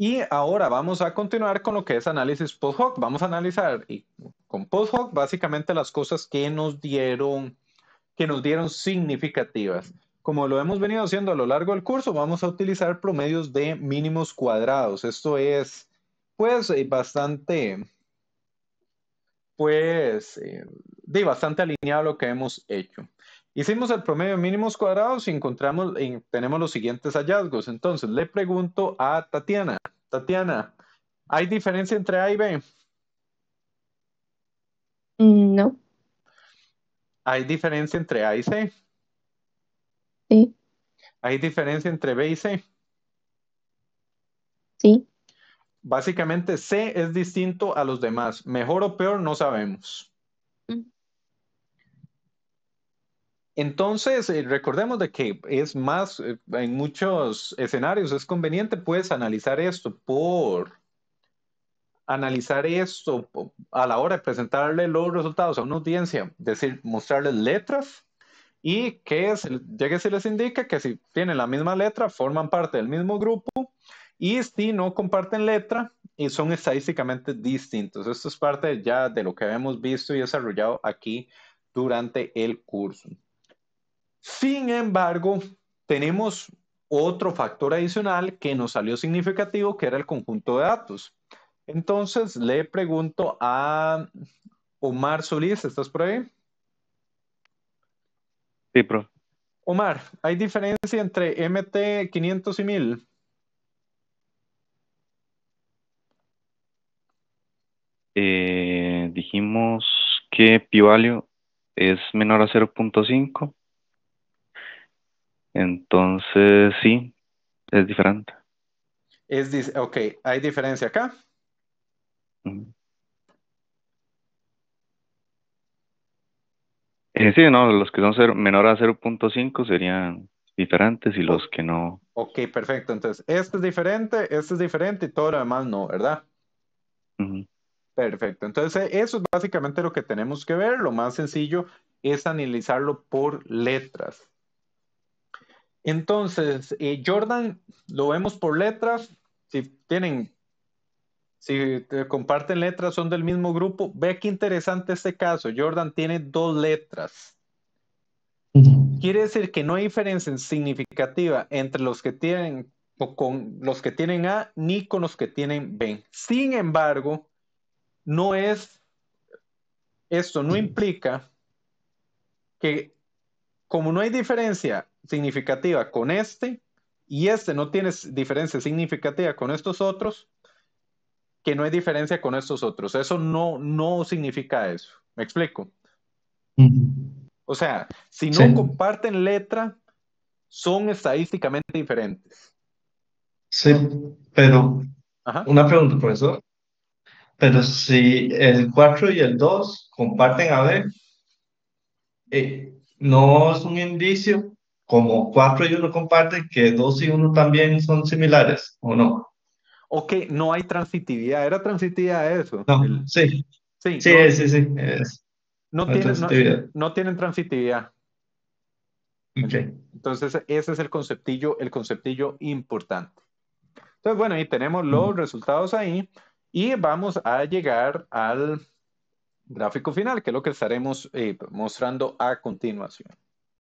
Y ahora vamos a continuar con lo que es análisis post hoc. Vamos a analizar con post hoc básicamente las cosas que nos dieron, que nos dieron significativas. Como lo hemos venido haciendo a lo largo del curso, vamos a utilizar promedios de mínimos cuadrados. Esto es, pues, eh, bastante, pues, eh, de bastante alineado a lo que hemos hecho. Hicimos el promedio de mínimos cuadrados y encontramos, y tenemos los siguientes hallazgos. Entonces, le pregunto a Tatiana. Tatiana, ¿hay diferencia entre A y B? No. ¿Hay diferencia entre A y C? Sí. ¿Hay diferencia entre B y C? Sí. Básicamente, C es distinto a los demás. Mejor o peor, no sabemos. Mm. Entonces, eh, recordemos de que es más, eh, en muchos escenarios es conveniente puedes analizar esto por analizar esto a la hora de presentarle los resultados a una audiencia, es decir, mostrarles letras y que se, que se les indica que si tienen la misma letra, forman parte del mismo grupo y si no comparten letra, y son estadísticamente distintos. Esto es parte ya de lo que habíamos visto y desarrollado aquí durante el curso. Sin embargo, tenemos otro factor adicional que nos salió significativo, que era el conjunto de datos. Entonces, le pregunto a Omar Solís, ¿estás por ahí? Sí, pro. Omar, ¿hay diferencia entre MT 500 y 1000? Eh, dijimos que p-value es menor a 0.5 entonces, sí, es diferente. Es, ok, ¿hay diferencia acá? Eh, sí, no, los que son ser menor a 0.5 serían diferentes y los que no. Ok, perfecto. Entonces, este es diferente, este es diferente y todo lo demás no, ¿verdad? Perfecto. Entonces, eso es básicamente lo que tenemos que ver. Lo más sencillo es analizarlo por letras. Entonces, eh, Jordan, lo vemos por letras. Si tienen, si comparten letras, son del mismo grupo. Ve qué interesante este caso. Jordan tiene dos letras. Quiere decir que no hay diferencia significativa entre los que tienen o con los que tienen A ni con los que tienen B. Sin embargo, no es esto no implica que como no hay diferencia significativa con este y este no tiene diferencia significativa con estos otros, que no hay diferencia con estos otros. Eso no, no significa eso. ¿Me explico? O sea, si no comparten letra, son estadísticamente diferentes. Sí, pero una pregunta, profesor. Pero si el 4 y el 2 comparten a eh, ¿no es un indicio como 4 y 1 comparten, que 2 y 1 también son similares, ¿o no? Ok, no hay transitividad. ¿Era transitividad eso? No, sí. Sí, sí, sí, sí No, tienen, no, no, tienen transitividad. Okay. Entonces, ese es el conceptillo, el conceptillo importante. Entonces, bueno, ahí tenemos los resultados ahí y vamos a llegar al gráfico final, que es lo que estaremos eh, mostrando a continuación.